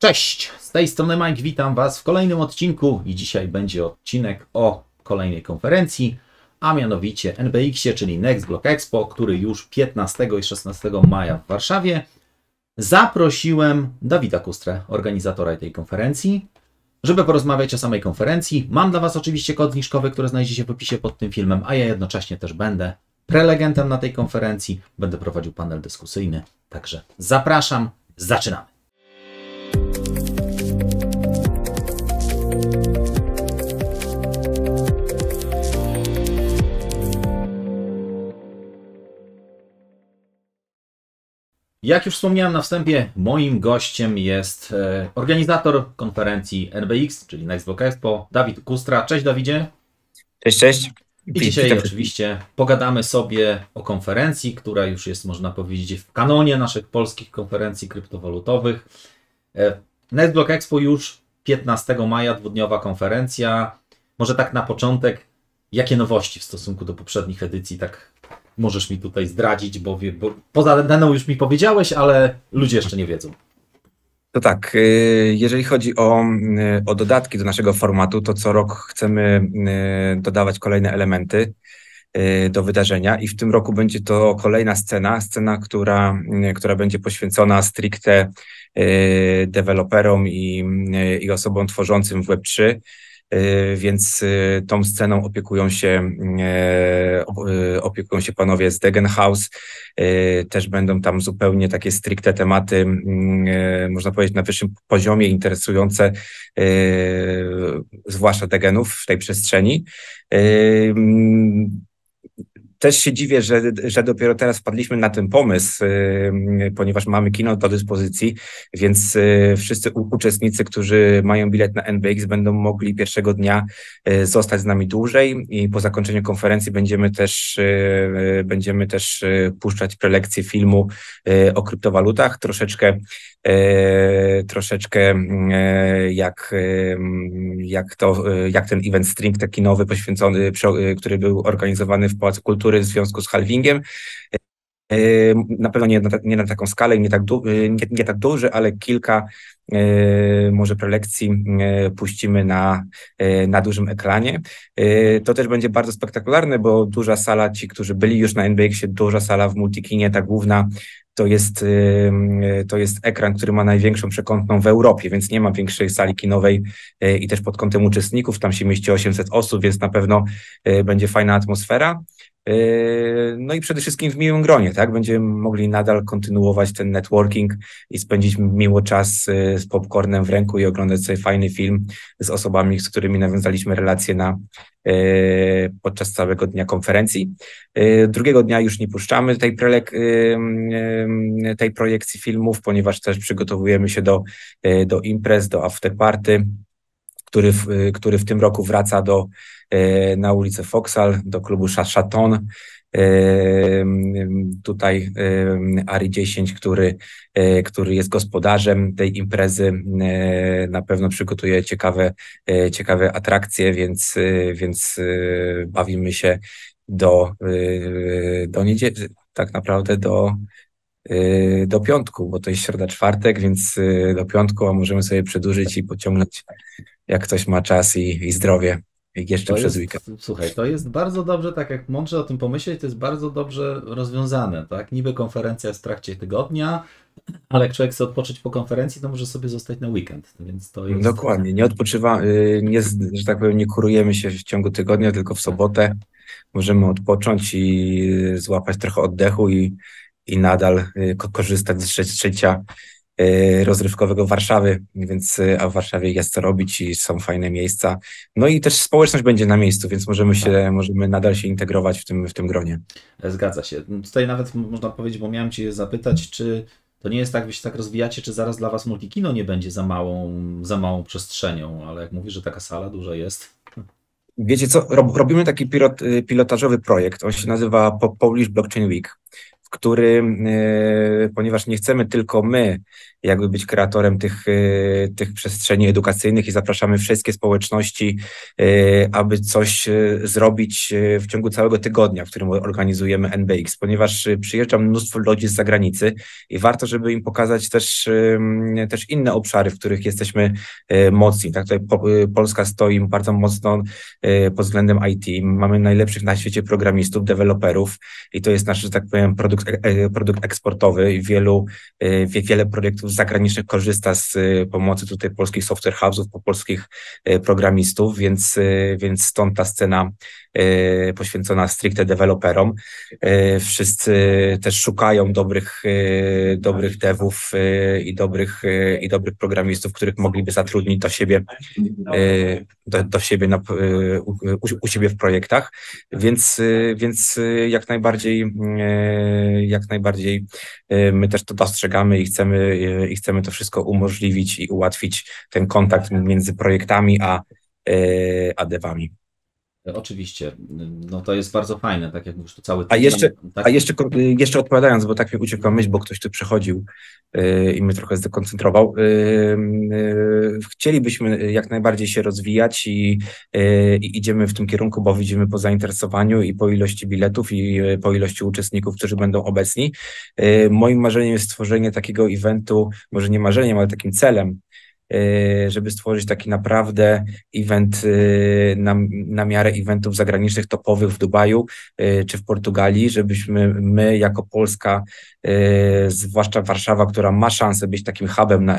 Cześć, z tej strony Mike, witam Was w kolejnym odcinku i dzisiaj będzie odcinek o kolejnej konferencji, a mianowicie NBX-ie, czyli Next Block Expo, który już 15 i 16 maja w Warszawie. Zaprosiłem Dawida Kustrę, organizatora tej konferencji, żeby porozmawiać o samej konferencji. Mam dla Was oczywiście kod zniżkowy, który znajdziecie w opisie pod tym filmem, a ja jednocześnie też będę prelegentem na tej konferencji, będę prowadził panel dyskusyjny, także zapraszam, zaczynamy. Jak już wspomniałem na wstępie, moim gościem jest e, organizator konferencji NBX, czyli Nextblock Expo, Dawid Kustra. Cześć Dawidzie. Cześć, cześć. I dzisiaj oczywiście pogadamy sobie o konferencji, która już jest, można powiedzieć, w kanonie naszych polskich konferencji kryptowalutowych. E, Nextblock Expo już 15 maja dwudniowa konferencja. Może tak na początek, jakie nowości w stosunku do poprzednich edycji, tak możesz mi tutaj zdradzić, bo, bo poza daną już mi powiedziałeś, ale ludzie jeszcze nie wiedzą. To tak, y, jeżeli chodzi o, y, o dodatki do naszego formatu, to co rok chcemy y, dodawać kolejne elementy. Y, do wydarzenia i w tym roku będzie to kolejna scena, scena, która, y, która będzie poświęcona stricte y, deweloperom i, i osobom tworzącym w Web3 więc tą sceną opiekują się, opiekują się panowie z Degenhaus. Też będą tam zupełnie takie stricte tematy, mm, można powiedzieć, na wyższym poziomie, interesujące, zwłaszcza Degenów w tej przestrzeni. Mm, też się dziwię, że, że dopiero teraz wpadliśmy na ten pomysł, y, ponieważ mamy kino do dyspozycji, więc y, wszyscy uczestnicy, którzy mają bilet na NBX, będą mogli pierwszego dnia y, zostać z nami dłużej i po zakończeniu konferencji będziemy też, będziemy też puszczać prelekcję filmu o kryptowalutach, troszeczkę, troszeczkę jak, jak, to, jak ten event string taki nowy poświęcony, który był organizowany w Pałacu Kultury natury w związku z halvingiem. E, na pewno nie na, nie na taką skalę, nie tak, du, e, nie, nie tak duży, ale kilka e, może prelekcji puścimy na, na dużym ekranie. To też będzie bardzo spektakularne, bo duża sala, ci, którzy byli już na NBX-ie, duża sala w multikinie, ta główna to jest, to jest ekran, który ma największą przekątną w Europie, więc nie ma większej sali kinowej i też pod kątem uczestników. Tam się mieści 800 osób, więc na pewno będzie fajna atmosfera. E, no i przede wszystkim w miłym gronie, tak? Będziemy mogli nadal kontynuować ten networking i spędzić miło czas e, z popcornem w ręku i oglądać sobie fajny film z osobami, z którymi nawiązaliśmy relacje na, e, podczas całego dnia konferencji. Drugiego dnia już nie puszczamy tej, prelek, tej projekcji filmów, ponieważ też przygotowujemy się do, do imprez, do afterparty który w, y, który w tym roku wraca do, y, na ulicę Foksal, do klubu Chaton. Tutaj Ari 10, który, y, który jest gospodarzem tej imprezy, na pewno przygotuje ciekawe, ciekawe atrakcje, więc, więc bawimy się do, do niedzieli, tak naprawdę do, do piątku, bo to jest środa czwartek, więc do piątku, a możemy sobie przedłużyć i pociągnąć jak ktoś ma czas i, i zdrowie jeszcze to przez jest, weekend. Słuchaj, to jest bardzo dobrze, tak jak mądrze o tym pomyśleć, to jest bardzo dobrze rozwiązane, tak? Niby konferencja jest w trakcie tygodnia, ale jak człowiek chce odpocząć po konferencji, to może sobie zostać na weekend, więc to jest... Dokładnie, nie odpoczywamy, nie, że tak powiem, nie kurujemy się w ciągu tygodnia, tylko w sobotę możemy odpocząć i złapać trochę oddechu i, i nadal y, korzystać z trzecia. E, rozrywkowego Warszawy, więc e, a w Warszawie jest co robić i są fajne miejsca. No i też społeczność będzie na miejscu, więc możemy się, tak. możemy nadal się integrować w tym, w tym gronie. E, zgadza się. Tutaj nawet można powiedzieć, bo miałem Cię zapytać, czy to nie jest tak, wy się tak rozwijacie, czy zaraz dla Was multikino nie będzie za małą, za małą przestrzenią, ale jak mówisz, że taka sala duża jest... Wiecie co, robimy taki pilot, y, pilotażowy projekt, on się nazywa Polish Blockchain Week który, e, ponieważ nie chcemy tylko my jakby być kreatorem tych, e, tych przestrzeni edukacyjnych i zapraszamy wszystkie społeczności, e, aby coś zrobić w ciągu całego tygodnia, w którym organizujemy NBX, ponieważ przyjeżdża mnóstwo ludzi z zagranicy i warto, żeby im pokazać też, też inne obszary, w których jesteśmy mocni. Tak, tutaj Polska stoi bardzo mocno pod względem IT. Mamy najlepszych na świecie programistów, deweloperów i to jest nasz, że tak powiem, produkt produkt, e, e, produkt eksportowy i wielu, e, wiele projektów zagranicznych korzysta z pomocy tutaj polskich software house'ów, polskich programistów, więc, więc stąd ta scena poświęcona stricte deweloperom. Wszyscy też szukają dobrych, dobrych devów i dobrych, i dobrych programistów, których mogliby zatrudnić do siebie, do, do siebie na, u, u siebie w projektach, więc, więc jak najbardziej jak najbardziej y, my też to dostrzegamy i chcemy, y, i chcemy to wszystko umożliwić i ułatwić ten kontakt między projektami a, y, a dewami. E, oczywiście, no to jest bardzo fajne, tak jak mówisz, to cały... A jeszcze, tak... a jeszcze, jeszcze odpowiadając, bo tak mi uciekła myśl, bo ktoś tu przechodził yy, e, i mnie trochę zdekoncentrował. Yy, yy, chcielibyśmy jak najbardziej się rozwijać i, i idziemy w tym kierunku, bo widzimy po zainteresowaniu i po ilości biletów i po ilości uczestników, którzy będą obecni. moim marzeniem jest stworzenie takiego eventu, może nie marzeniem, ale takim celem, Y, żeby stworzyć taki naprawdę event y, na, na miarę eventów zagranicznych topowych w Dubaju y, czy w Portugalii, żebyśmy my jako Polska, zwłaszcza Warszawa, która ma szansę być takim hubem na,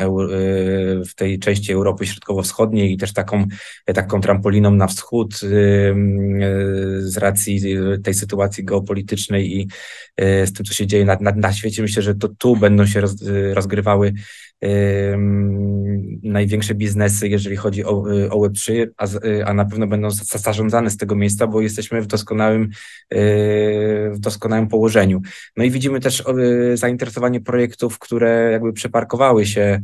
w tej części Europy Środkowo-Wschodniej i też taką, taką trampoliną na wschód z racji tej sytuacji geopolitycznej i z tym, co się dzieje na, na, na świecie, myślę, że to tu będą się rozgrywały największe biznesy, jeżeli chodzi o, y, o Web3, a, y, a na pewno będą zarządzane z tego miejsca, bo jesteśmy w doskonałym, y, w doskonałym położeniu. No i widzimy też zainteresowanie projektów, które jakby przeparkowały się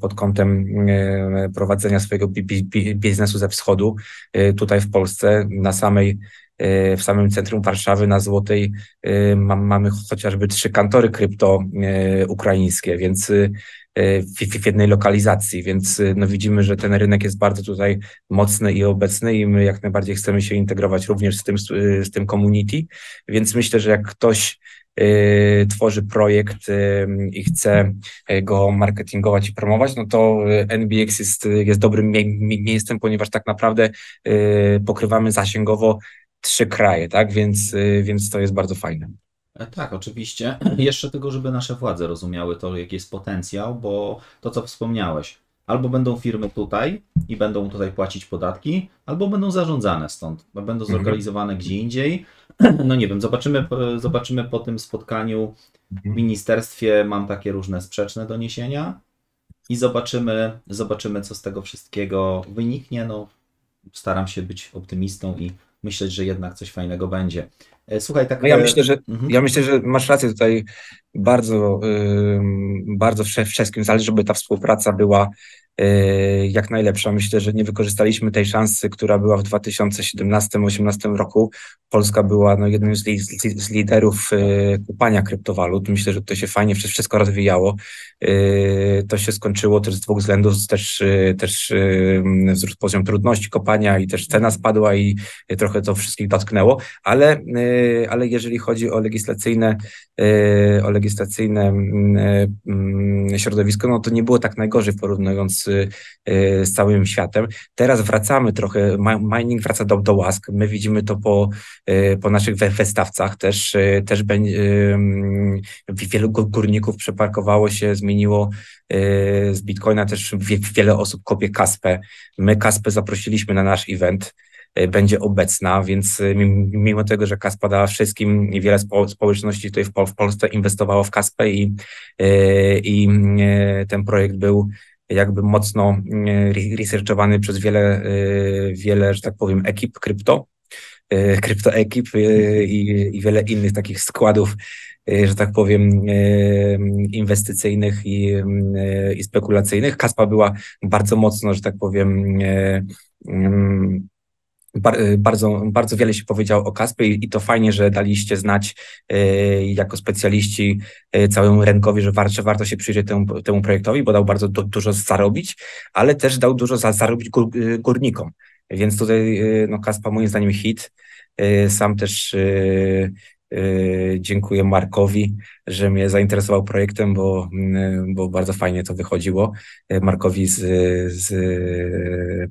pod kątem prowadzenia swojego biznesu ze wschodu tutaj w Polsce, na samej w samym centrum Warszawy na Złotej y, mamy chociażby trzy kantory krypto y, ukraińskie, więc y, w, jednej lokalizacji, więc no widzimy, że ten rynek jest bardzo tutaj mocny i obecny i my jak najbardziej chcemy się integrować również z tym, z tym community, więc myślę, że jak ktoś tworzy projekt i chce go marketingować i promować, no to NBX jest, jest dobrym miejscem, ponieważ tak naprawdę pokrywamy zasięgowo trzy kraje, tak? Więc, y, więc to jest bardzo fajne. E, tak, oczywiście. Jeszcze tego, żeby nasze władze rozumiały to, jaki jest potencjał, bo to, co wspomniałeś, albo będą firmy tutaj i będą tutaj płacić podatki, albo będą zarządzane stąd, będą mhm. zorganizowane mhm. gdzie indziej. No nie wiem, zobaczymy, zobaczymy po tym spotkaniu w mhm. ministerstwie. Mam takie różne sprzeczne doniesienia i zobaczymy, zobaczymy co z tego wszystkiego wyniknie. No, staram się być optymistą i myśleć, że jednak coś fajnego będzie. E, słuchaj, tak. No ja, e, myślę, że, mhm. ja myślę, że masz rację tutaj bardzo, bardzo wszystkim zależy, żeby ta współpraca była E, jak najlepsza. Myślę, że nie wykorzystaliśmy tej szansy, która była w 2017-2018 roku. Polska była no, jednym z, li z liderów e, kupania kryptowalut. Myślę, że to się fajnie wszystko rozwijało. E, to się skończyło też z dwóch względów, też, też wzrósł poziom trudności kopania i też cena spadła i trochę to wszystkich dotknęło, ale, ale jeżeli chodzi o legislacyjne, o legislacyjne mm, mm, środowisko, no to nie było tak najgorzej porównując E, z, całym światem. Teraz wracamy trochę, mining wraca do, do łask. My widzimy to po, e, po naszych wystawcach też, e, też będzie, wielu górników przeparkowało się, zmieniło z Bitcoina też wiele osób kopie Kaspę. My Kaspę zaprosiliśmy na nasz event będzie obecna, więc mimo tego, że Kaspa dała wszystkim, wiele spo, społeczności tutaj w, Polsce inwestowało w Kaspę i, i ten projekt był jakby mocno mm, researchowany przez wiele, y, wiele, że tak powiem, ekip krypto, y, kryptoekip y, i, i wiele innych takich składów, że tak powiem, inwestycyjnych i, i spekulacyjnych. Kaspa była bardzo mocno, że tak powiem, mm, Y, bardzo, bardzo wiele się powiedział o Kaspie i to fajnie, że daliście znać y, jako specjaliści y, całemu rynkowi, że warto, warto się przyjrzeć temu, temu projektowi, bo dał bardzo dużo zarobić, ale też dał dużo za, zarobić górnikom. Więc tutaj no, Kaspa moim zdaniem hit. Sam też Yy, dziękuję Markowi, że mnie zainteresował projektem, bo, yy, bo bardzo fajnie to wychodziło. Yy, Markowi z, z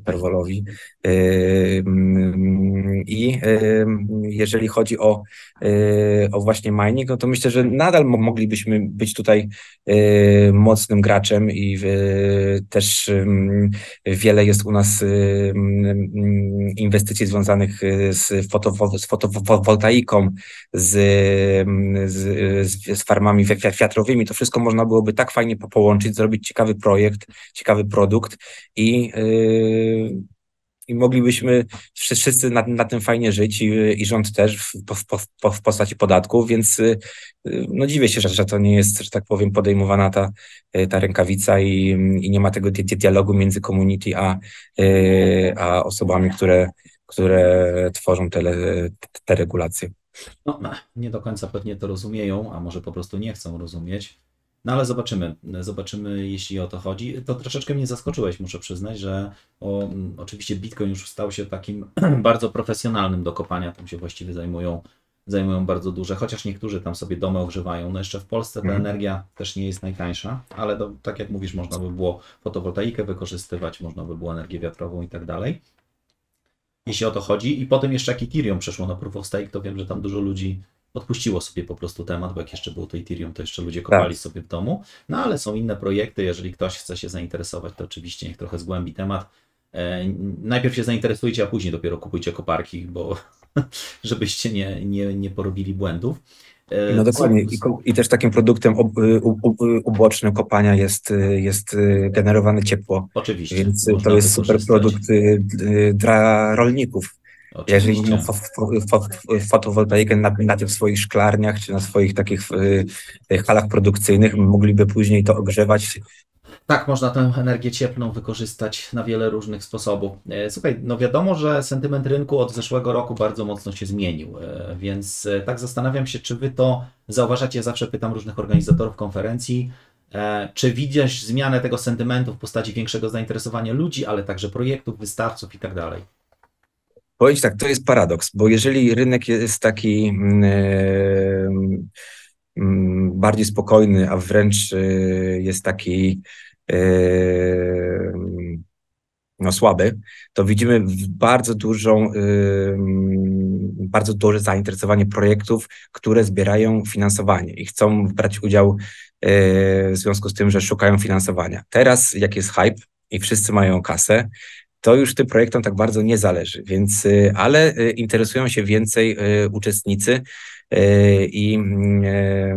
Perwolowi. Mm, I jeżeli chodzi o, o właśnie mining, no to myślę, że nadal moglibyśmy być tutaj mocnym graczem i też wiele jest u nas mm, inwestycji związanych z, fotowo z fotowoltaiką, z Mm, z, z, farmami wiatrowymi. To wszystko można byłoby tak fajnie połączyć, zrobić ciekawy projekt, ciekawy produkt i yy, i moglibyśmy wszyscy na, na tym fajnie żyć i, i rząd też w, w, w, postaci podatków, więc yy, no dziwię się, że, że to nie jest, że tak powiem, podejmowana ta, yy, ta rękawica i, i nie ma tego di dialogu między community a, yy, a osobami, które, które tworzą te, te regulacje. No, nie do końca pewnie to rozumieją, a może po prostu nie chcą rozumieć. No ale zobaczymy, zobaczymy, jeśli o to chodzi. To troszeczkę mnie zaskoczyłeś, muszę przyznać, że o, oczywiście Bitcoin już stał się takim bardzo profesjonalnym do kopania, tam się właściwie zajmują, zajmują bardzo duże, chociaż niektórzy tam sobie domy ogrzewają. No jeszcze w Polsce ta mhm. energia też nie jest najtańsza, ale to, tak jak mówisz, można by było fotowoltaikę wykorzystywać, można by było energię wiatrową i tak dalej jeśli o to chodzi. I potem jeszcze jak Ethereum przeszło na Proof of Stake, to wiem, że tam dużo ludzi odpuściło sobie po prostu temat, bo jak jeszcze było to Ethereum, to jeszcze ludzie kopali tak. sobie w domu. No ale są inne projekty, jeżeli ktoś chce się zainteresować, to oczywiście niech trochę zgłębi temat. E, najpierw się zainteresujcie, a później dopiero kupujcie koparki, bo żebyście nie, nie, nie porobili błędów. E, no dokładnie. I, I, też takim produktem ob, y, y, ubocznym kopania jest, y, jest generowane ciepło. Oczywiście. Więc to jest super produkt dla rolników. Oczywiście. Jeżeli mają fotowoltaikę na, na swoich szklarniach czy na swoich takich halach produkcyjnych, mogliby później to ogrzewać tak, można tę energię cieplną wykorzystać na wiele różnych sposobów. E, słuchaj, no wiadomo, że sentyment rynku od zeszłego roku bardzo mocno się zmienił, e, więc e, tak zastanawiam się, czy wy to zauważacie. Ja zawsze pytam różnych organizatorów konferencji, czy widzisz zmianę tego sentymentu w postaci większego zainteresowania ludzi, ale także projektów, wystawców i tak dalej? Powiedz tak, to jest paradoks, bo jeżeli rynek jest taki. Yy Mm, bardziej spokojny, a wręcz y, jest taki y, no, słaby, to widzimy bardzo dużą, y, mm, bardzo duże zainteresowanie projektów, które zbierają finansowanie i chcą brać udział w związku z tym, że szukają finansowania. Teraz, jak jest hype i wszyscy mają kasę, to już tym projektom tak bardzo nie zależy, więc, ale interesują się więcej uczestnicy, Y, i y,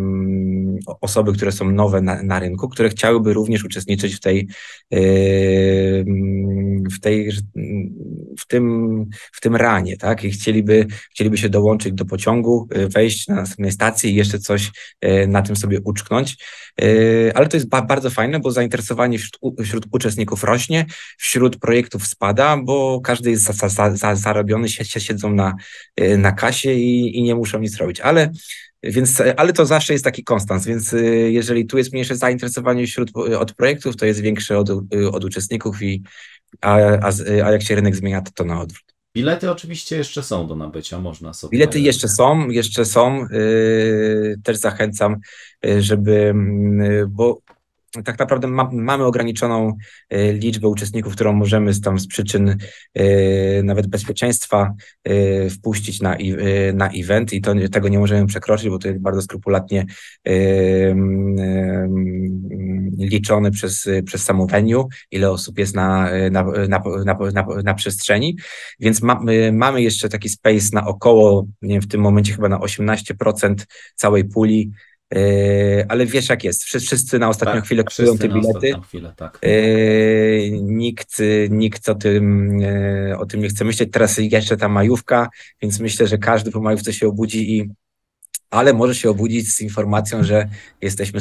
osoby, które są nowe na, na rynku, które chciałyby również uczestniczyć w tej y, w, tej, w, tym, w tym ranie, tak? I chcieliby, chcieliby się dołączyć do pociągu, y, wejść na następnej stacji i jeszcze coś y, na tym sobie uczknąć. Y, ale to jest bardzo fajne, bo zainteresowanie wśród, wśród uczestników rośnie, wśród projektów spada, bo każdy jest za, za, za, zarobiony, siedzą na, na kasie i, i nie muszą nic robić. Ale więc, ale to zawsze jest taki konstans, więc jeżeli tu jest mniejsze zainteresowanie wśród od projektów, to jest większe od, od uczestników i, a, a, a jak się rynek zmienia, to to na odwrót. Bilety oczywiście jeszcze są do nabycia, można sobie. Bilety e, jeszcze są, jeszcze są. Yy, też zachęcam, y, żeby, yy, bo tak naprawdę ma, mamy ograniczoną y, liczbę uczestników, którą możemy z, tam, z przyczyn y, nawet bezpieczeństwa wpuścić na, na event i to, tego nie możemy przekroczyć, bo to jest bardzo skrupulatnie mm, liczony przez, przez samą venue, ile osób jest na, na, na, na, na, na przestrzeni, więc mamy mamy jeszcze taki space na około, nie wiem, w tym momencie chyba na 18% całej puli, Yy, ale wiesz jak jest, wszyscy, wszyscy na ostatnią tak, chwilę kupują te bilety. Chwilę, tak. yy, nikt, nikt o tym, yy, o tym nie chce myśleć. Teraz jeszcze ta majówka, więc myślę, że każdy po majówce się obudzi i ale może się obudzić z informacją, że jesteśmy,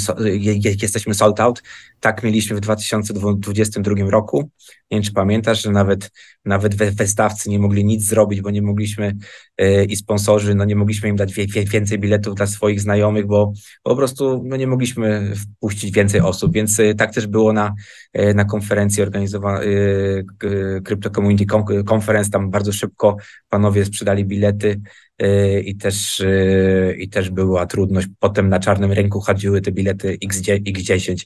jesteśmy sold out. Tak mieliśmy w 2022 roku. Nie wiem, czy pamiętasz, że nawet, nawet wystawcy nie mogli nic zrobić, bo nie mogliśmy yy, i sponsorzy, no nie mogliśmy im dać więcej biletów dla swoich znajomych, bo po prostu no nie mogliśmy wpuścić więcej osób, więc yy, tak też było na, yy, na konferencji organizowanej Crypto Community Conference, tam bardzo szybko panowie sprzedali bilety, Y, i też, y, i też była trudność. Potem na czarnym rynku chodziły te bilety X10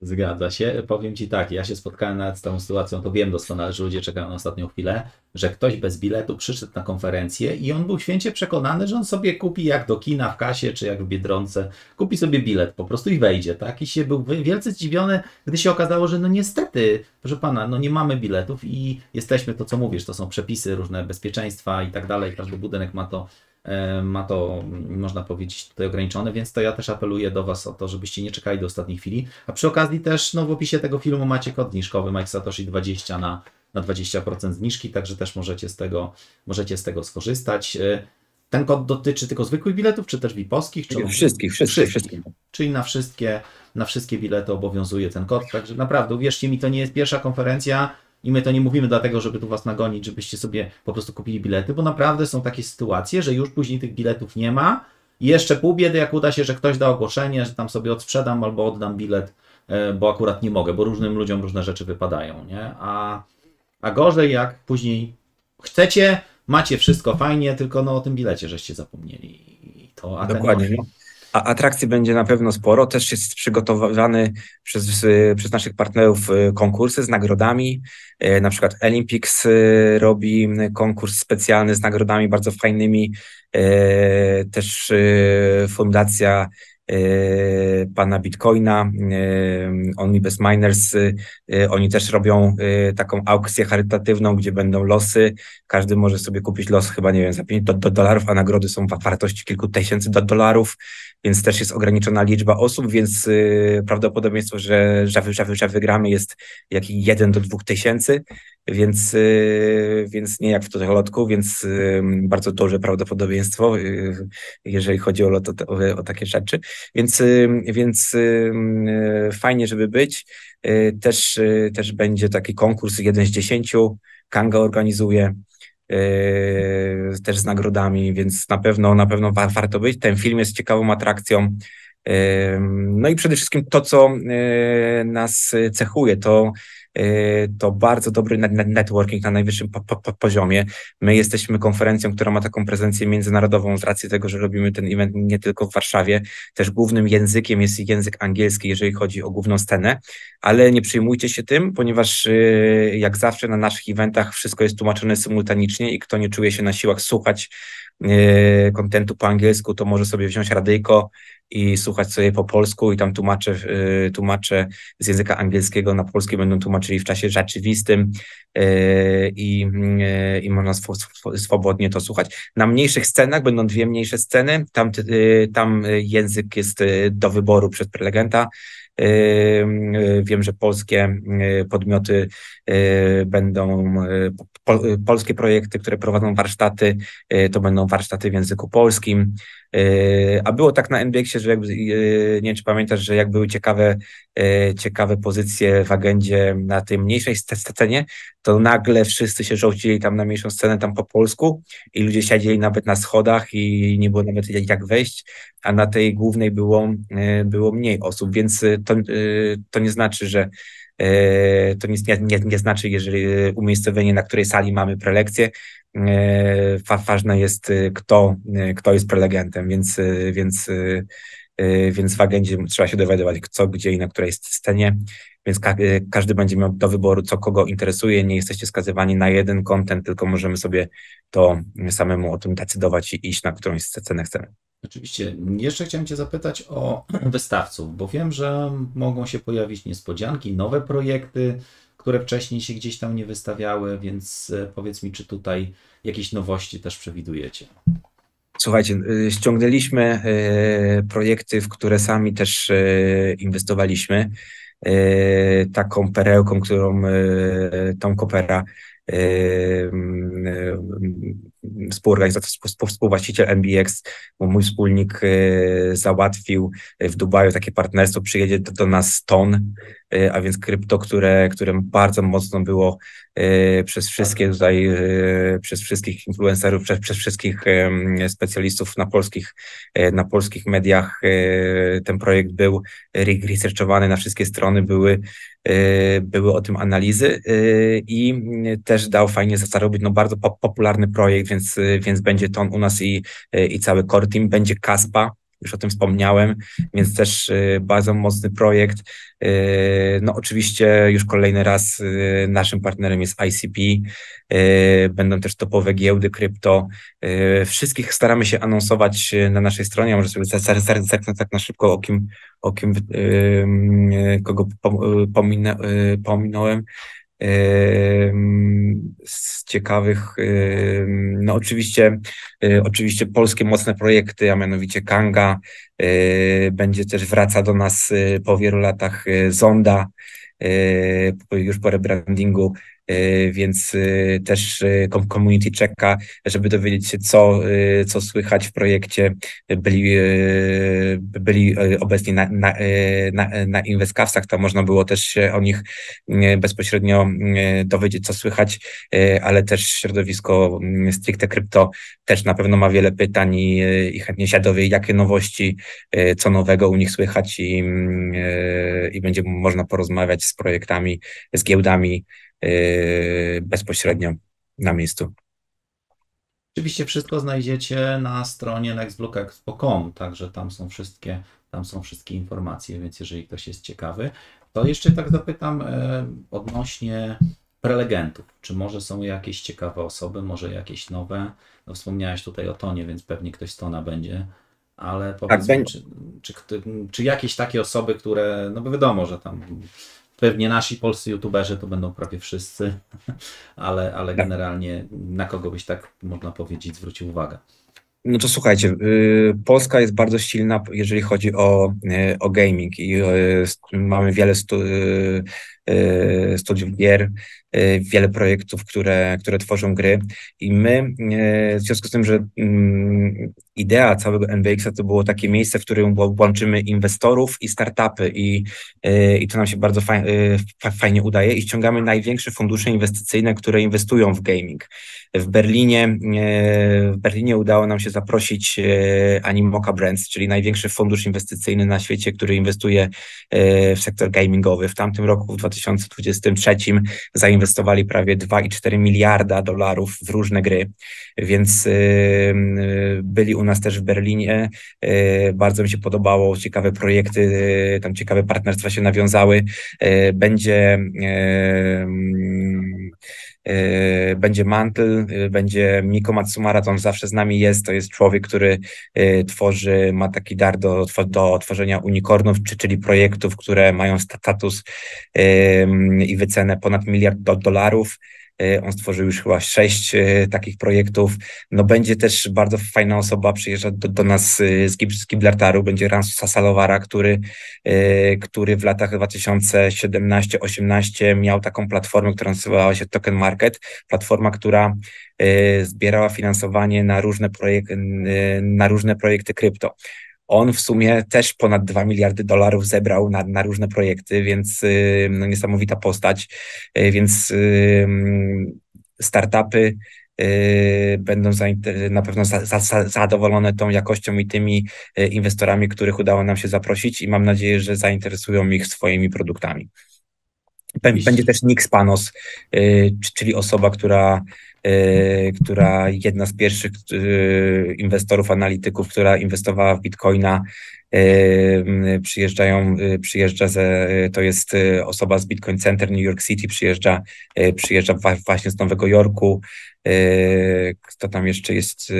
Zgadza się. Powiem Ci tak, ja się spotkałem nawet z tą sytuacją, to wiem doskonale, że ludzie czekają na ostatnią chwilę, że ktoś bez biletu przyszedł na konferencję i on był święcie przekonany, że on sobie kupi jak do kina w kasie, czy jak w Biedronce, kupi sobie bilet po prostu i wejdzie, tak? I się był wielce zdziwiony, gdy się okazało, że no niestety, proszę Pana, no nie mamy biletów i jesteśmy, to co mówisz, to są przepisy różne bezpieczeństwa i tak dalej, każdy budynek ma to E, ma to, można powiedzieć, tutaj ograniczone, więc to ja też apeluję do Was o to, żebyście nie czekali do ostatniej chwili. A przy okazji też no, w opisie tego filmu macie kod zniżkowy Mike Satoshi 20 na, na 20% zniżki, także też możecie z tego, możecie z tego skorzystać. E, ten kod dotyczy tylko zwykłych biletów, czy też VIP-owskich? Czy wszystkich, wszystkich, wszystkich, Czyli na wszystkie, na wszystkie bilety obowiązuje ten kod, także naprawdę, uwierzcie mi, to nie jest pierwsza konferencja, i my to nie mówimy dlatego, żeby tu was nagonić, żebyście sobie po prostu kupili bilety, bo naprawdę są takie sytuacje, że już później tych biletów nie ma. I jeszcze pół biedy, jak uda się, że ktoś da ogłoszenie, że tam sobie odsprzedam albo oddam bilet, e, bo akurat nie mogę, bo różnym ludziom różne rzeczy wypadają, nie? A, a gorzej, jak później chcecie, macie wszystko fajnie, tylko no o tym bilecie żeście zapomnieli. I to, a Dokładnie. Ten... No. A atrakcji będzie na pewno sporo. Też jest przygotowywany przez, y, przez naszych partnerów y, konkursy z nagrodami. Y, na przykład Olympics robi konkurs specjalny z nagrodami bardzo fajnymi. Też fundacja pana Bitcoina, Only Best Miners, oni też robią taką aukcję charytatywną, gdzie będą losy, każdy może sobie kupić los chyba, nie wiem, za 5 do, do dolarów, a nagrody są w wartości kilku tysięcy do dolarów, więc też jest ograniczona liczba osób, więc y, prawdopodobieństwo, że, że, że, że wygramy jest jakieś 1 do 2 tysięcy, więc, y, więc nie jak w lotku, więc y, bardzo duże prawdopodobieństwo, jeżeli chodzi o, lot, o, o takie rzeczy. Więc, więc fajnie, żeby być. Też, też będzie taki konkurs, jeden z dziesięciu, Kanga organizuje. Yy, też z nagrodami, więc na pewno na pewno warto być. Ten film jest ciekawą atrakcją. Yy, no i przede wszystkim to, co yy, nas cechuje, to E, to bardzo dobry networking na najwyższym poziomie. My jesteśmy konferencją, która ma taką prezencję międzynarodową z racji tego, że robimy ten event nie tylko w Warszawie. Też głównym językiem jest język angielski, jeżeli chodzi o główną scenę, ale nie przyjmujcie się tym, ponieważ e, jak zawsze na naszych eventach wszystko jest tłumaczone symultanicznie i kto nie czuje się na siłach słuchać E, kontentu po angielsku, to może sobie wziąć radyjko i słuchać sobie po polsku i tam tłumaczę, e, tłumaczę z języka angielskiego na polski będą tłumaczyli w czasie rzeczywistym e, i, i można swobodnie to słuchać. Na mniejszych scenach będą dwie mniejsze sceny, tam, tam język jest do wyboru przez prelegenta, Y, wiem, że polskie y, podmioty y, będą, polskie projekty, które prowadzą warsztaty, to będą warsztaty w języku polskim. Yy, a było tak na NBX-ie, że jakby, yy, nie wiem, czy pamiętasz, że jak były ciekawe, yy, ciekawe pozycje w agendzie na tej mniejszej scenie, to nagle wszyscy się żołcili tam na mniejszą scenę, tam po polsku i ludzie siedzieli nawet na schodach i nie było nawet jak wejść, a na tej głównej było, było mniej osób, więc to, to nie znaczy, że to nic nie, nie, nie znaczy, jeżeli umiejscowienie, na której sali mamy prelekcję, ważne jest, y, kto, y, kto jest prelegentem, więc, y, więc, więc w agendzie trzeba się dowiadywać, co, gdzie i na której scenie, więc ka każdy będzie miał do wyboru, co kogo interesuje, nie jesteście skazywani na jeden kontent, tylko możemy sobie to samemu o tym decydować i iść na którąś scenę chcemy. Oczywiście. Jeszcze chciałem Cię zapytać o wystawców, bo wiem, że mogą się pojawić niespodzianki, nowe projekty, które wcześniej się gdzieś tam nie wystawiały, więc e, powiedz mi, czy tutaj jakieś nowości też przewidujecie? Słuchajcie, y, ściągnęliśmy e, projekty, w które sami też e, inwestowaliśmy. Taką perełką, którą Tom Kopera mm, współorganizator, współwłaściciel MBX, mój wspólnik załatwił w Dubaju takie partnerstwo, przyjedzie do, do nas ton Y, a więc krypto, które, które bardzo mocno było y, przez wszystkie tak. tutaj, y, przez wszystkich influencerów, przez, przez wszystkich specjalistów na polskich, na polskich mediach. Ten projekt był researchowany na wszystkie strony, były, były o tym analizy i też dał fajnie zarobić, no bardzo popularny projekt, więc, więc będzie ton u nas i, i cały core team, będzie Kaspa, już o tym wspomniałem, więc też y, bardzo mocny projekt. Y, no oczywiście już kolejny raz y, naszym partnerem jest ICP, będą też topowe giełdy krypto. Wszystkich staramy się anonsować na naszej stronie, może sobie zerknę tak na szybko, o kim, o kim kogo pominąłem z ciekawych, no oczywiście, e, oczywiście polskie mocne projekty, a mianowicie Kanga, e, będzie też wraca do nas e, po wielu latach Zonda, już po rebrandingu E, więc e, też e, community czeka, żeby dowiedzieć się, co, co słychać w projekcie. Byli, byli obecni na, na, na, na Investcastach, to można było też się o nich bezpośrednio dowiedzieć, co słychać, ale też środowisko mm, stricte krypto też na pewno ma wiele pytań i, i chętnie się dowie, jakie nowości, co nowego u nich słychać i, mm, i będzie można porozmawiać z projektami, z giełdami, Yy, bezpośrednio na miejscu. Oczywiście wszystko znajdziecie na stronie nextblockexpo.com, także tam są wszystkie, tam są wszystkie informacje, więc jeżeli ktoś jest ciekawy, to jeszcze tak zapytam e, odnośnie prelegentów. Czy może są jakieś ciekawe osoby, może jakieś nowe? No, wspomniałeś tutaj o Tonie, więc pewnie ktoś z Tona będzie, ale tak, powiedz tak, czy, czy, czy, czy jakieś takie osoby, które, no bo wiadomo, że tam Pewnie nasi polscy youtuberzy to będą prawie wszyscy, ale, ale tak. generalnie na kogo byś tak, można powiedzieć, zwrócił uwagę? No to słuchajcie, y, Polska jest bardzo silna, jeżeli chodzi o, y, o gaming i y, mamy wiele stu, Y, studiów gier, y, wiele projektów, które, które tworzą gry. I my, y, w związku z tym, że mm, idea całego NBX-a to było takie miejsce, w którym łączymy inwestorów i startupy, i, i to nam się bardzo fajnie udaje, i ściągamy największe fundusze inwestycyjne, które inwestują w gaming. W Berlinie, w Berlinie udało nam się zaprosić Animoca Brands, czyli największy fundusz inwestycyjny na świecie, który inwestuje w sektor gamingowy. W tamtym roku, w 2000 2023 zainwestowali prawie 2,4 miliarda dolarów w różne gry, więc y, y, byli u nas też w Berlinie. Y, bardzo mi się podobało, ciekawe projekty, tam ciekawe partnerstwa się nawiązały. Będzie Y, będzie Mantel, y, będzie Miko Matsumara, to on zawsze z nami jest, to jest człowiek, który y, tworzy, ma taki dar do, do tworzenia unikornów, czyli projektów, które mają status i wycenę ponad miliard do, dolarów. E, on stworzył już chyba sześć e, takich projektów. No będzie też bardzo fajna osoba, przyjeżdża do, do nas e, z Gibraltaru, będzie Ransu Salowara, który, który w latach 2017-18 miał taką platformę, która nazywała się Token Market, platforma, która zbierała finansowanie na różne, projek- na różne projekty krypto. On w sumie też ponad 2 miliardy dolarów zebrał na, na różne projekty, więc y, no, niesamowita postać. Y, więc startupy y, będą na pewno zadowolone tą jakością i tymi inwestorami, których udało nam się zaprosić i mam nadzieję, że zainteresują ich swoimi produktami. Będzie też Nick Spanos, czyli osoba, która E, która jedna z pierwszych e, inwestorów, analityków, która inwestowała w bitcoina, e, przyjeżdżają, przyjeżdża, ze, to jest osoba z Bitcoin Center New York City, przyjeżdża, przyjeżdża właśnie z Nowego Jorku, kto tam jeszcze jest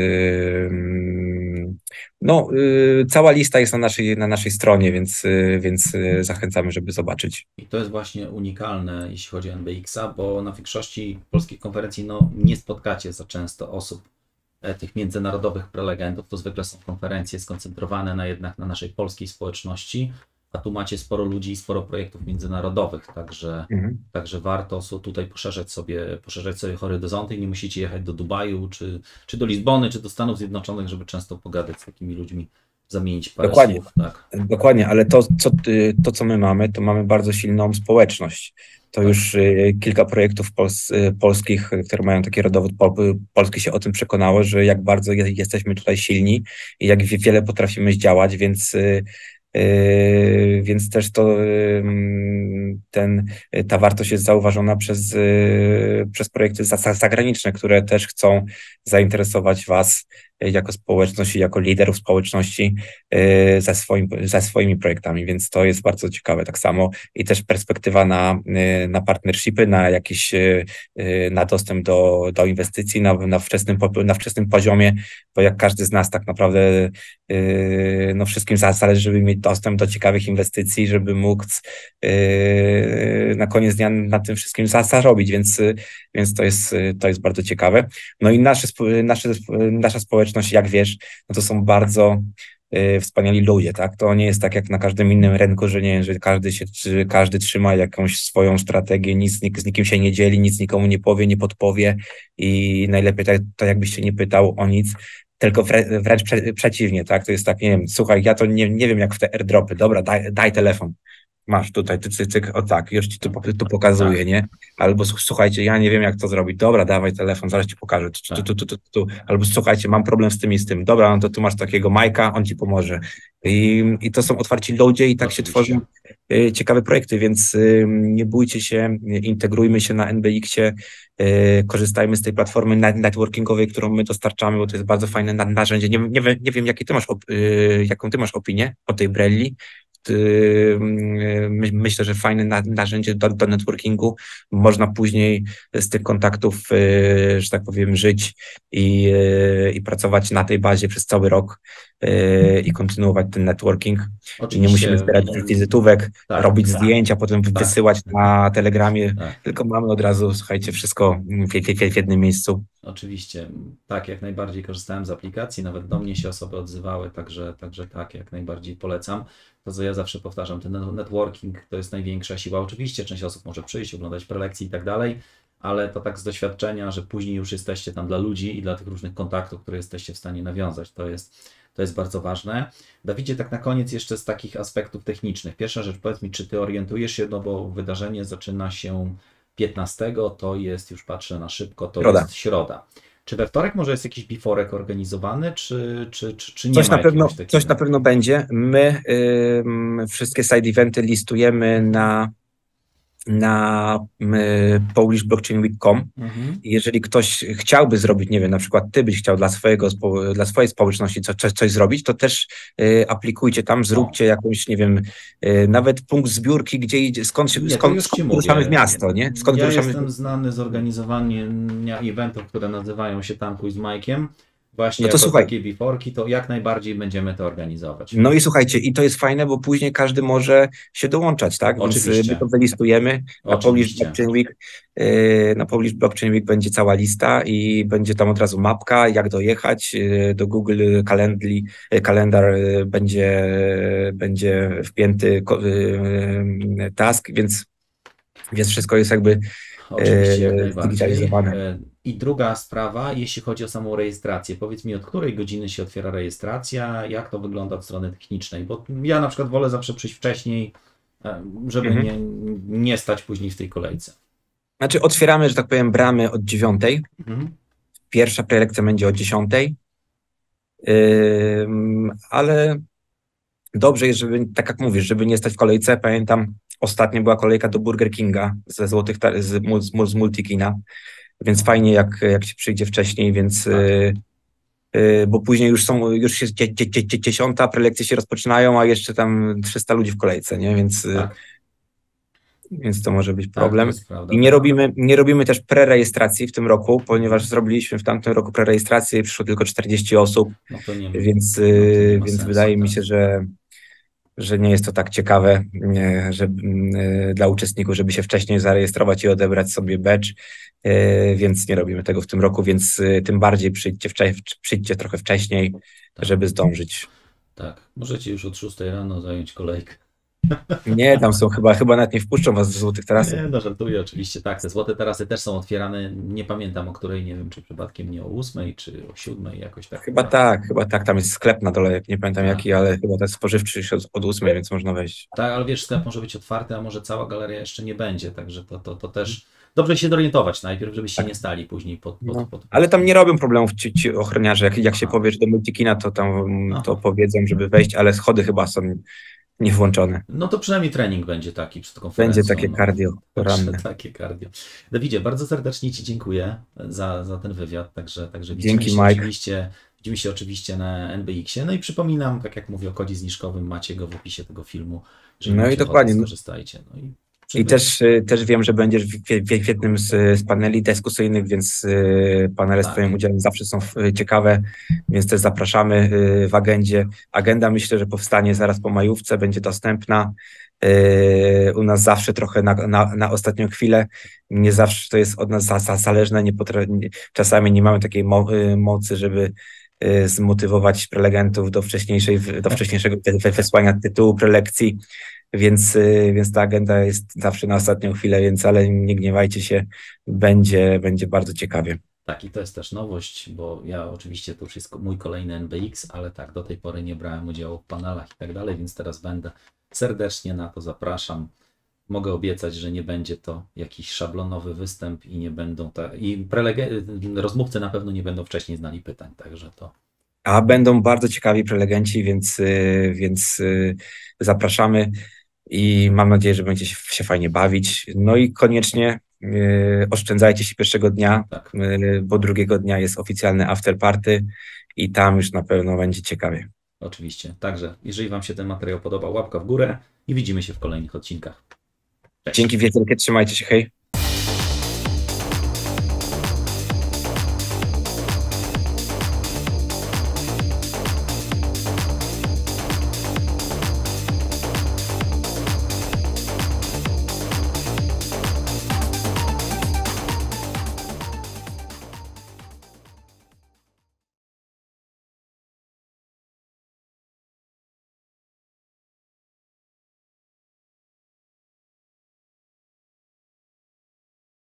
no, y, cała lista jest na naszej, na naszej stronie, więc, y, więc y, zachęcamy, żeby zobaczyć. I to jest właśnie unikalne, jeśli chodzi o NBX-a, bo na większości polskich konferencji no, nie spotkacie za często osób, e, tych międzynarodowych prelegentów. To zwykle są konferencje skoncentrowane na jednak na naszej polskiej społeczności a tu macie sporo ludzi i sporo projektów międzynarodowych, także, mhm. także warto tutaj poszerzać sobie, poszerzać sobie horyzonty i nie musicie jechać do Dubaju, czy, czy do Lizbony, czy do Stanów Zjednoczonych, żeby często pogadać z takimi ludźmi, zamienić parę Dokładnie. Słów, tak. Dokładnie, ale to co, y, to, co my mamy, to mamy bardzo silną społeczność. To tak. już y, kilka projektów pols y, polskich, które mają taki rodowód pol polski, się o tym przekonało, że jak bardzo jesteśmy tutaj silni i jak wiele potrafimy zdziałać, więc Yy, więc też to, yy, ten, yy, ta wartość jest zauważona przez, przez projekty zagraniczne, które też chcą zainteresować Was Y, jako społeczność jako liderów społeczności y, ze, swoim, ze swoimi projektami, więc to jest bardzo ciekawe. Tak samo i też perspektywa na, y, na partnershipy, na jakiś, na dostęp do, do inwestycji na, na, wczesnym, na wczesnym poziomie, bo jak każdy z nas tak naprawdę no wszystkim zależy, żeby mieć dostęp do ciekawych inwestycji, żeby mógł na koniec dnia na tym wszystkim zarobić, więc, więc to, jest, to jest bardzo ciekawe. No i nasze, nasze, nasza społeczność społeczność, jak wiesz, no to są bardzo y, wspaniali ludzie, tak? To nie jest tak jak na każdym innym rynku, że nie wiem, że każdy się, czy każdy trzyma jakąś swoją strategię, nic nik, z nikim się nie dzieli, nic nikomu nie powie, nie podpowie i najlepiej tak, tak jakbyś się nie pytał o nic, tylko wrę wręcz prze przeciwnie, tak? To jest tak, nie wiem, słuchaj, ja to nie, nie wiem jak w te airdropy, dobra, daj, daj telefon masz tutaj, ty cyk, o tak, już ci to pokazuję, tak. nie? Albo słuchajcie, ja nie wiem, jak to zrobić, dobra, dawaj telefon, zaraz ci pokażę, tak. tu, tu, tu, tu, tu, albo słuchajcie, mam problem z tym i z tym, dobra, no to tu masz takiego Majka, on ci pomoże. I, i to są otwarci ludzie i tak się tworzą y, ciekawe projekty, więc y, nie bójcie się, integrujmy się na nbx y, korzystajmy z tej platformy networkingowej, którą my dostarczamy, bo to jest bardzo fajne narzędzie. Nie, nie, nie wiem, jakie ty masz jaką ty masz opinię o tej Brelli, Y, myślę, że fajne narzędzie do, do networkingu. Można później z tych kontaktów, y, że tak powiem, żyć i, y, i pracować na tej bazie przez cały rok mhm. i kontynuować ten networking. Oczywiście. Nie musimy zbierać wizytówek, tak, robić tak, zdjęcia, potem tak, wysyłać tak. na Telegramie, tak. tylko mamy od razu, słuchajcie, wszystko w, w jednym miejscu. Oczywiście, tak, jak najbardziej korzystałem z aplikacji, nawet do mnie się osoby odzywały, także, także tak, jak najbardziej polecam to co ja zawsze powtarzam, ten networking to jest największa siła. Oczywiście część osób może przyjść, oglądać prelekcje i tak dalej, ale to tak z doświadczenia, że później już jesteście tam dla ludzi i dla tych różnych kontaktów, które jesteście w stanie nawiązać. To jest, to jest bardzo ważne. Dawidzie, tak na koniec jeszcze z takich aspektów technicznych. Pierwsza rzecz, powiedz mi, czy ty orientujesz się, no bo wydarzenie zaczyna się 15, to jest, już patrzę na szybko, to środa. jest środa. Czy we wtorek może jest jakiś biforek organizowany, czy, czy, czy, czy nie coś na pewno, Coś na pewno będzie. My wszystkie side eventy listujemy na na polishblockchainweek.com. Mhm. Jeżeli ktoś chciałby zrobić, nie wiem, na przykład ty byś chciał dla, swojego, dla swojej społeczności coś, coś zrobić, to też y, aplikujcie tam, zróbcie no. jakąś, nie wiem, y, nawet punkt zbiórki, gdzie idzie, skąd, nie, skąd, skąd ruszamy w miasto, nie? Skąd ja ruszamy... jestem znany z organizowania eventów, które nazywają się Tankuj z Majkiem. Właśnie no to słuchaj, takie biforki, to jak najbardziej będziemy to organizować. No i słuchajcie, i to jest fajne, bo później każdy może się dołączać, tak? Y, Oczywiście. Więc my to wylistujemy. Oczywiście. Na Polish, Blockchain Week, y, na Polish Blockchain Week będzie cała lista i będzie tam od razu mapka, jak dojechać y, do Google Calendly. Kalendar będzie, będzie wpięty task, więc, więc wszystko jest jakby Oczywiście, digitalizowane. E, i druga sprawa, jeśli chodzi o samą rejestrację. Powiedz mi, od której godziny się otwiera rejestracja, jak to wygląda od strony technicznej? Bo ja na przykład wolę zawsze przyjść wcześniej, żeby mhm. nie, nie stać później w tej kolejce. Znaczy, otwieramy, że tak powiem, bramy od dziewiątej. Mhm. Pierwsza prelekcja będzie o dziesiątej. Yy, ale dobrze jest, żeby, tak jak mówisz, żeby nie stać w kolejce. Pamiętam, ostatnio była kolejka do Burger Kinga ze złotych, z, z, z Multikina więc fajnie, jak, jak się przyjdzie wcześniej, więc. Tak. Y, y, bo później już są, już jest dziesiąta, prelekcje się rozpoczynają, a jeszcze tam 300 ludzi w kolejce, nie? Więc, y, tak. więc to może być tak, problem. Tak, I nie robimy, nie robimy też prerejestracji w tym roku, ponieważ zrobiliśmy w tamtym roku prerejestrację, przyszło tylko 40 osób, no nie, więc, no więc sensu, wydaje mi tak. się, że że nie jest to tak ciekawe e, że, e, dla uczestników, żeby się wcześniej zarejestrować i odebrać sobie badge, e, więc nie robimy tego w tym roku, więc tym bardziej przyjdźcie, przyjdźcie trochę wcześniej, tak. żeby zdążyć. Tak, możecie już od 6 rano zająć kolejkę. Nie, tam są chyba, chyba nawet nie wpuszczą was do złotych tarasów. Nie, no żartuję oczywiście, tak. Te złote tarasy też są otwierane, nie pamiętam o której, nie wiem, czy przypadkiem nie o ósmej, czy o siódmej jakoś tak. Chyba tak, chyba tak, tam jest sklep na dole, nie pamiętam tak. jaki, ale chyba ten spożywczy się od ósmej, więc można wejść. Tak, ale wiesz, sklep może być otwarty, a może cała galeria jeszcze nie będzie, także to, to, to też dobrze się zorientować najpierw, żebyście tak. nie stali później pod, pod, no. pod, Ale tam nie robią problemów ci, ci ochroniarze. Jak, jak się powiesz do multikina, to tam Aha. to powiedzą, żeby wejść, ale schody chyba są nie włączony. No to przynajmniej trening będzie taki przed konferencją. Będzie takie no. cardio poranne. Takie cardio. Dawidzie, bardzo serdecznie Ci dziękuję za, za ten wywiad, także, także Dzięki, widzimy, Mike. Oczywiście, widzimy się oczywiście na NBX-ie. No i przypominam, tak jak mówię o kodzie zniżkowym, macie go w opisie tego filmu. no i dokładnie. Skorzystajcie. No i i też, y, też wiem, że będziesz w, jednym z, z paneli dyskusyjnych, więc y, panele tak. z Twoim udziałem zawsze są y, ciekawe, więc też zapraszamy w agendzie. Agenda myślę, że powstanie zaraz po majówce, będzie dostępna. U nas zawsze trochę na, na, na ostatnią chwilę, nie zawsze to jest od nas za, za zależne, nie potra- czasami nie mamy takiej mo mocy, żeby zmotywować prelegentów do, wcześniejszej, do tak. wcześniejszego wysłania tytułu prelekcji więc, y, więc ta agenda jest zawsze na ostatnią chwilę, więc ale nie gniewajcie się, będzie, będzie bardzo ciekawie. Tak, i to jest też nowość, bo ja oczywiście to już jest mój kolejny NBX, ale tak, do tej pory nie brałem udziału w panelach i tak dalej, więc teraz będę serdecznie na to zapraszam. Mogę obiecać, że nie będzie to jakiś szablonowy występ i nie będą ta, i prelege- rozmówcy na pewno nie będą wcześniej znali pytań, także to. A będą bardzo ciekawi prelegenci, więc, y, więc y, zapraszamy i mam nadzieję, że będziecie się fajnie bawić. No i koniecznie y, oszczędzajcie się pierwszego dnia, tak. y, bo drugiego dnia jest oficjalny afterparty i tam już na pewno będzie ciekawie. Oczywiście. Także, jeżeli Wam się ten materiał podoba, łapka w górę i widzimy się w kolejnych odcinkach. Cześć. Dzięki wielkie, trzymajcie się, hej.